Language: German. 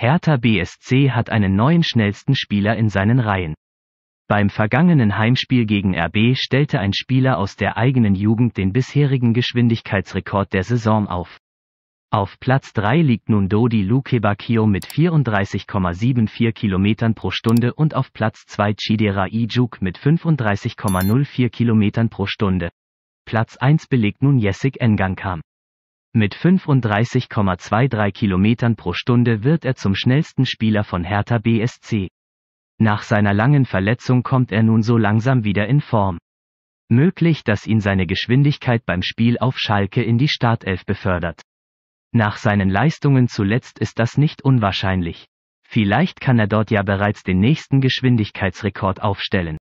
Hertha BSC hat einen neuen schnellsten Spieler in seinen Reihen. Beim vergangenen Heimspiel gegen RB stellte ein Spieler aus der eigenen Jugend den bisherigen Geschwindigkeitsrekord der Saison auf. Auf Platz 3 liegt nun Dodi Lukebakio mit 34,74 km pro Stunde und auf Platz 2 Chidera Ijuk mit 35,04 km pro Stunde. Platz 1 belegt nun Jessic Engankam. Mit 35,23 Kilometern pro Stunde wird er zum schnellsten Spieler von Hertha BSC. Nach seiner langen Verletzung kommt er nun so langsam wieder in Form. Möglich, dass ihn seine Geschwindigkeit beim Spiel auf Schalke in die Startelf befördert. Nach seinen Leistungen zuletzt ist das nicht unwahrscheinlich. Vielleicht kann er dort ja bereits den nächsten Geschwindigkeitsrekord aufstellen.